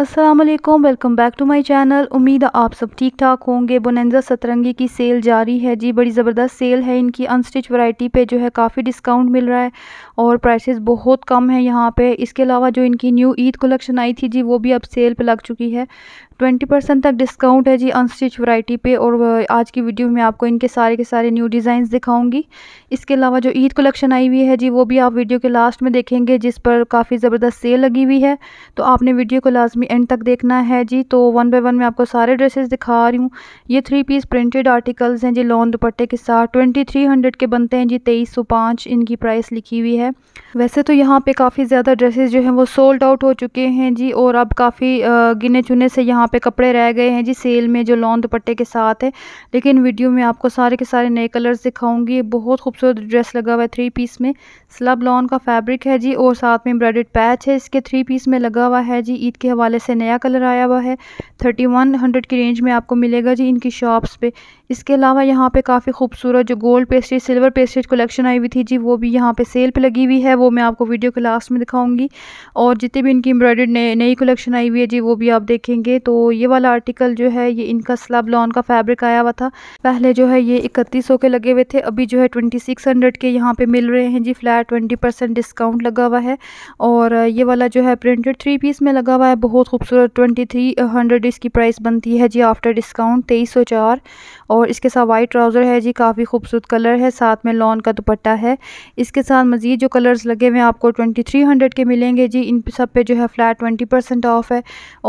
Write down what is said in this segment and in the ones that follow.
Aslam welcome back to my channel उम्मीद है आप सब ठीक ठाक होंगे बोनजा सतरंगी की सेल जारी है जी बड़ी ज़बरदस्त सेल है इनकी अनस्टिच वैरायटी पे जो है काफ़ी डिस्काउंट मिल रहा है और प्राइसेस बहुत कम है यहाँ पे इसके अलावा जो इनकी न्यू ईद कलेक्शन आई थी जी वो भी अब सेल पे लग चुकी है ट्वेंटी परसेंट तक डिस्काउंट है जी अनस्टिच वैरायटी पे और आज की वीडियो में आपको इनके सारे के सारे न्यू डिज़ाइंस दिखाऊंगी इसके अलावा जो ईद कलेक्शन आई हुई है जी वो भी आप वीडियो के लास्ट में देखेंगे जिस पर काफ़ी ज़बरदस्त सेल लगी हुई है तो आपने वीडियो को लाजमी एंड तक देखना है जी तो वन बाई वन मैं आपको सारे ड्रेसेस दिखा रही हूँ ये थ्री पीस प्रिंटेड आर्टिकल्स हैं जी लॉन् दुपट्टे के साथ ट्वेंटी थ्री हंड्रेड के बनते हैं जी तेईस सौ पाँच इनकी प्राइस लिखी हुई है वैसे तो यहाँ पर काफ़ी ज़्यादा ड्रेसेज जो हैं वो सोल्ड आउट हो चुके हैं जी और अब काफ़ी गिने चुने से यहाँ यहाँ पे कपड़े रह गए हैं जी सेल में जो लॉन् दुपट्टे के साथ है लेकिन वीडियो में आपको सारे के सारे नए कलर्स दिखाऊंगी बहुत खूबसूरत ड्रेस लगा हुआ है थ्री पीस में स्लब लॉन का फैब्रिक है जी और साथ में एम्ब्रॉयड पैच है इसके थ्री पीस में लगा हुआ है जी ईद के हवाले से नया कलर आया हुआ है थर्टी वन हंड्रेड की रेंज में आपको मिलेगा जी इनकी शॉप्स पे इसके अलावा यहाँ पे काफ़ी खूबसूरत जो गोल्ड पेस्टेज सिल्वर पेस्टेज कलेक्शन आई हुई थी जी वो भी यहाँ पे सेल पे लगी हुई है वो मैं आपको वीडियो के लास्ट में दिखाऊंगी और जितने भी इनकी एम्ब्रॉयडर्ड नई कलेक्शन आई हुई है जी वो भी आप देखेंगे तो ये वाला आर्टिकल जो है ये इनका स्लब लॉन का फैब्रिक आया हुआ था पहले जो है ये इकतीस के लगे हुए थे अभी जो है ट्वेंटी के यहाँ पर मिल रहे हैं जी फ्लैट ट्वेंटी डिस्काउंट लगा हुआ है और ये वाला जो है प्रिंटेड थ्री पीस में लगा हुआ है बहुत खूबसूरत ट्वेंटी इसकी प्राइस बनती है जी आफ्टर डिस्काउंट तेईस और और इसके साथ वाइट ट्राउज़र है जी काफ़ी खूबसूरत कलर है साथ में लॉन का दुपट्टा है इसके साथ मज़ीद जो कलर्स लगे हुए हैं आपको ट्वेंटी थ्री हंड्रेड के मिलेंगे जी इन सब पे जो है फ्लैट ट्वेंटी परसेंट ऑफ है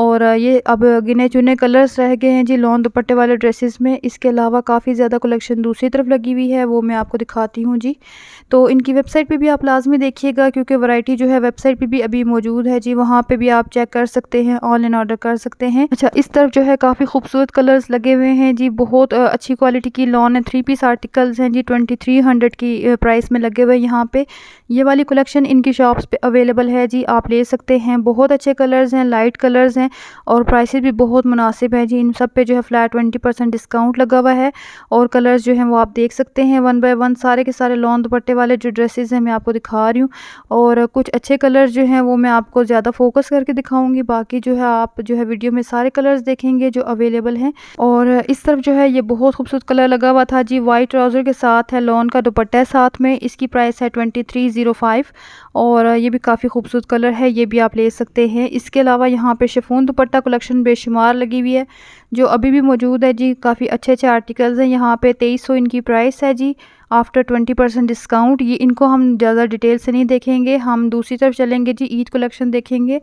और ये अब गिने चुने कलर्स रह गए हैं जी लॉन दुपट्टे वाले ड्रेसेस में इसके अलावा काफ़ी ज़्यादा कलेक्शन दूसरी तरफ लगी हुई है वो मैं आपको दिखाती हूँ जी तो इनकी वेबसाइट पर भी आप लाजमी देखिएगा क्योंकि वराइटी जो है वेबसाइट पर भी अभी मौजूद है जी वहाँ पर भी आप चेक कर सकते हैं ऑनलाइन ऑर्डर कर सकते हैं अच्छा इस तरफ जो है काफ़ी खूबसूरत कलर्स लगे हुए हैं जी बहुत अच्छी क्वालिटी की लॉन है थ्री पीस आर्टिकल्स हैं जी ट्वेंटी थ्री हंड्रेड की प्राइस में लगे हुए यहाँ पे ये वाली कलेक्शन इनकी शॉप्स पे अवेलेबल है जी आप ले सकते हैं बहुत अच्छे कलर्स हैं लाइट कलर्स हैं और प्राइसेस भी बहुत मुनासिब है जी इन सब पे जो है फ्लैट ट्वेंटी परसेंट डिस्काउंट लगा हुआ है और कलर्स जो हैं वो आप देख सकते हैं वन बाय वन सारे के सारे लॉन दुपट्टे वाले जो ड्रेसेज हैं मैं आपको दिखा रही हूँ और कुछ अच्छे कलर्स जो हैं वो मैं आपको ज़्यादा फोकस करके दिखाऊँगी बाकी जो है आप जो है वीडियो में सारे कलर्स देखेंगे जो अवेलेबल हैं और इस तरफ जो है ये बहुत बहुत खूबसूरत कलर लगा हुआ था जी वाइट ट्राउज़र के साथ है लॉन का दुपट्टा है साथ में इसकी प्राइस है ट्वेंटी थ्री ज़ीरो फाइव और ये भी काफ़ी खूबसूरत कलर है ये भी आप ले सकते हैं इसके अलावा यहाँ पे शिफोन दुपट्टा कलेक्शन बेशुमार लगी हुई है जो अभी भी मौजूद है जी काफ़ी अच्छे अच्छे आर्टिकल्स हैं यहाँ पे तेईस सौ इनकी प्राइस है जी आफ्टर ट्वेंटी परसेंट डिस्काउंट ये इनको हम ज़्यादा डिटेल से नहीं देखेंगे हम दूसरी तरफ चलेंगे जी ईद कलेक्शन देखेंगे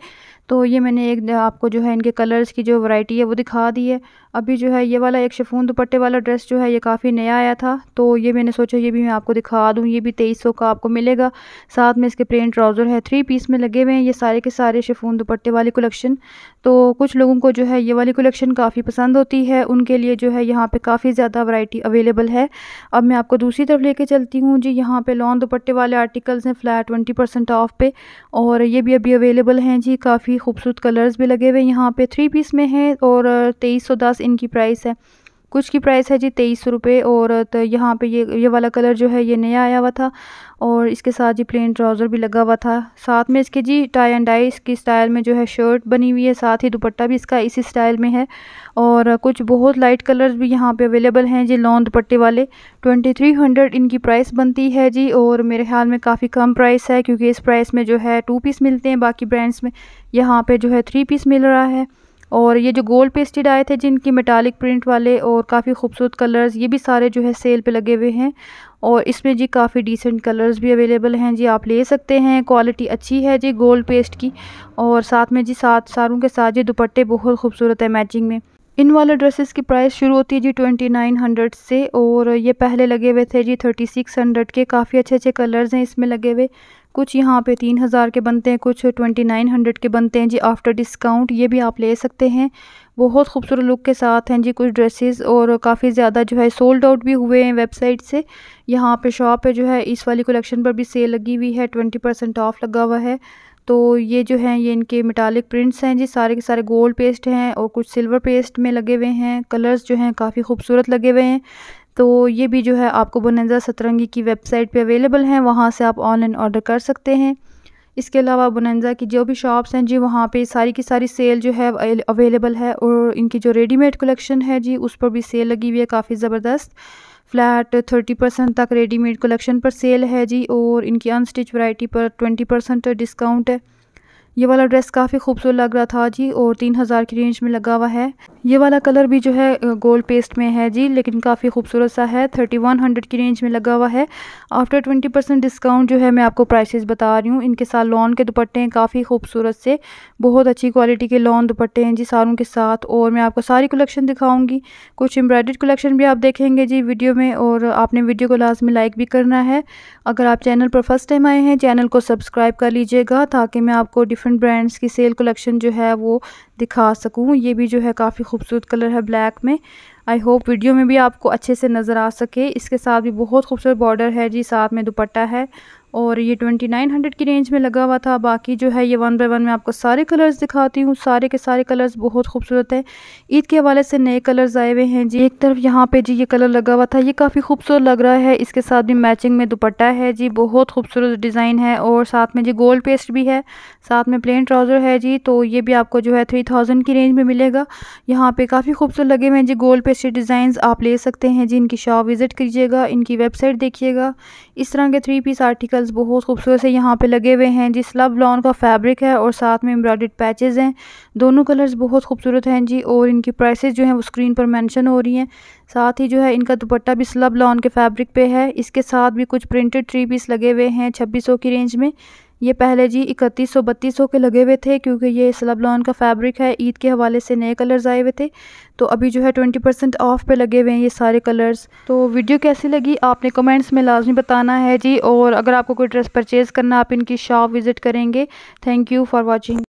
तो ये मैंने एक आपको जो है इनके कलर्स की जो वैरायटी है वो दिखा दी है अभी जो है ये वाला एक शफून दुपट्टे वाला ड्रेस जो है ये काफ़ी नया आया था तो ये मैंने सोचा ये भी मैं आपको दिखा दूँ ये भी तेईस सौ का आपको मिलेगा साथ में इसके प्रिंट ट्राउज़र है थ्री पीस में लगे हुए हैं ये सारे के सारे शफून दुपट्टे वाली कलेक्शन तो कुछ लोगों को जो है ये वाली कलेक्शन काफ़ी पसंद पसंद होती है उनके लिए जो है यहाँ पे काफ़ी ज़्यादा वैरायटी अवेलेबल है अब मैं आपको दूसरी तरफ लेके चलती हूँ जी यहाँ पे लॉन दुपट्टे वाले आर्टिकल्स हैं फ्लैट ट्वेंटी परसेंट ऑफ पे और ये भी अभी अवेलेबल हैं जी काफ़ी खूबसूरत कलर्स भी लगे हुए यहाँ पर थ्री पीस में हैं और तेईस सौ दस इनकी प्राइस है कुछ की प्राइस है जी तेईस सौ रुपये और तो यहाँ पे ये ये वाला कलर जो है ये नया आया हुआ था और इसके साथ जी प्लेन ट्राउज़र भी लगा हुआ था साथ में इसके जी टाई एंड डाई इसकी स्टाइल में जो है शर्ट बनी हुई है साथ ही दुपट्टा भी इसका इसी स्टाइल में है और कुछ बहुत लाइट कलर्स भी यहाँ पे अवेलेबल हैं जी लॉन्ग दुपट्टे वाले ट्वेंटी थ्री हंड्रेड इनकी प्राइस बनती है जी और मेरे ख्याल में काफ़ी कम प्राइस है क्योंकि इस प्राइस में जो है टू पीस मिलते हैं बाकी ब्रांड्स में यहाँ पर जो है थ्री पीस मिल रहा है और ये जो गोल्ड पेस्टेड आए थे जिनकी मेटालिक प्रिंट वाले और काफ़ी खूबसूरत कलर्स ये भी सारे जो है सेल पे लगे हुए हैं और इसमें जी काफ़ी डिसेंट कलर्स भी अवेलेबल हैं जी आप ले सकते हैं क्वालिटी अच्छी है जी गोल्ड पेस्ट की और साथ में जी सात सारों के साथ जी दुपट्टे बहुत खूबसूरत है मैचिंग में इन वाले ड्रेसेस की प्राइस शुरू होती है जी ट्वेंटी नाइन हंड्रेड से और ये पहले लगे हुए थे जी थर्टी सिक्स हंड्रेड के काफ़ी अच्छे अच्छे कलर्स हैं इसमें लगे हुए कुछ यहाँ पे तीन हज़ार के बनते हैं कुछ ट्वेंटी नाइन हंड्रेड के बनते हैं जी आफ्टर डिस्काउंट ये भी आप ले सकते हैं बहुत खूबसूरत लुक के साथ हैं जी कुछ ड्रेसेस और काफ़ी ज़्यादा जो है सोल्ड आउट भी हुए हैं वेबसाइट से यहाँ पे शॉप है जो है इस वाली कलेक्शन पर भी सेल लगी हुई है ट्वेंटी परसेंट ऑफ लगा हुआ है तो ये जो हैं ये इनके मेटालिक प्रिंट्स हैं जी सारे के सारे गोल्ड पेस्ट हैं और कुछ सिल्वर पेस्ट में लगे हुए हैं कलर्स जो हैं काफ़ी खूबसूरत लगे हुए हैं तो ये भी जो है आपको बुनंदा सतरंगी की वेबसाइट पे अवेलेबल हैं वहाँ से आप ऑनलाइन ऑर्डर कर सकते हैं इसके अलावा बुनंदा की जो भी शॉप्स हैं जी वहाँ पे सारी की सारी सेल जो है अवेलेबल है और इनकी जो रेडीमेड कलेक्शन है जी उस पर भी सेल लगी हुई है काफ़ी ज़बरदस्त फ्लैट थर्टी परसेंट तक रेडीमेड कलेक्शन पर सेल है जी और इनकी अनस्टिच वैरायटी पर ट्वेंटी परसेंट डिस्काउंट है ये वाला ड्रेस काफ़ी खूबसूरत लग रहा था जी और तीन हज़ार की रेंज में लगा हुआ है ये वाला कलर भी जो है गोल्ड पेस्ट में है जी लेकिन काफ़ी खूबसूरत सा है थर्टी वन हंड्रेड की रेंज में लगा हुआ है आफ्टर ट्वेंटी परसेंट डिस्काउंट जो है मैं आपको प्राइसेस बता रही हूँ इनके साथ लॉन के दुपट्टे हैं काफ़ी खूबसूरत से बहुत अच्छी क्वालिटी के लॉन दुपट्टे हैं जी सारों के साथ और मैं आपको सारी कलेक्शन दिखाऊँगी कुछ एम्ब्रॉयड कलेक्शन भी आप देखेंगे जी वीडियो में और आपने वीडियो को लाजमी लाइक भी करना है अगर आप चैनल पर फर्स्ट टाइम आए हैं चैनल को सब्सक्राइब कर लीजिएगा ताकि मैं आपको डिफरेंट ब्रांड्स की सेल कलेक्शन जो है वो दिखा सकूँ ये भी जो है काफ़ी खूबसूरत कलर है ब्लैक में आई होप वीडियो में भी आपको अच्छे से नज़र आ सके इसके साथ भी बहुत खूबसूरत बॉर्डर है जी साथ में दुपट्टा है और ये 2900 की रेंज में लगा हुआ था बाकी जो है ये वन बाय वन में आपको सारे कलर्स दिखाती हूँ सारे के सारे कलर्स बहुत खूबसूरत हैं ईद के हवाले से नए कलर्स आए हुए हैं जी एक तरफ यहाँ पे जी ये कलर लगा हुआ था ये काफ़ी खूबसूरत लग रहा है इसके साथ भी मैचिंग में दुपट्टा है जी बहुत खूबसूरत डिज़ाइन है और साथ में जी गोल्ड पेस्ट भी है साथ में प्लेन ट्राउज़र है जी तो ये भी आपको जो है थ्री की रेंज में मिलेगा यहाँ पर काफ़ी खूबसूरत लगे हुए हैं जी गोल्ड पेस्ट डिज़ाइन आप ले सकते हैं जी इनकी शॉप विज़िट कीजिएगा इनकी वेबसाइट देखिएगा इस तरह के थ्री पीस आर्टिकल पेटल्स बहुत खूबसूरत से यहाँ पे लगे हुए हैं जी स्लब लॉन का फैब्रिक है और साथ में एम्ब्रॉयडेड पैचेस हैं दोनों कलर्स बहुत खूबसूरत हैं जी और इनकी प्राइसेस जो हैं वो स्क्रीन पर मेंशन हो रही हैं साथ ही जो है इनका दुपट्टा भी स्लब लॉन के फैब्रिक पे है इसके साथ भी कुछ प्रिंटेड थ्री पीस लगे हुए हैं छब्बीस की रेंज में ये पहले जी इकतीस सौ बत्तीस सौ के लगे हुए थे क्योंकि ये लॉन का फैब्रिक है ईद के हवाले से नए कलर्स आए हुए थे तो अभी जो है ट्वेंटी परसेंट ऑफ पे लगे हुए हैं ये सारे कलर्स तो वीडियो कैसी लगी आपने कमेंट्स में लाजमी बताना है जी और अगर आपको कोई ड्रेस परचेज़ करना आप इनकी शॉप विज़िट करेंगे थैंक यू फॉर वॉचिंग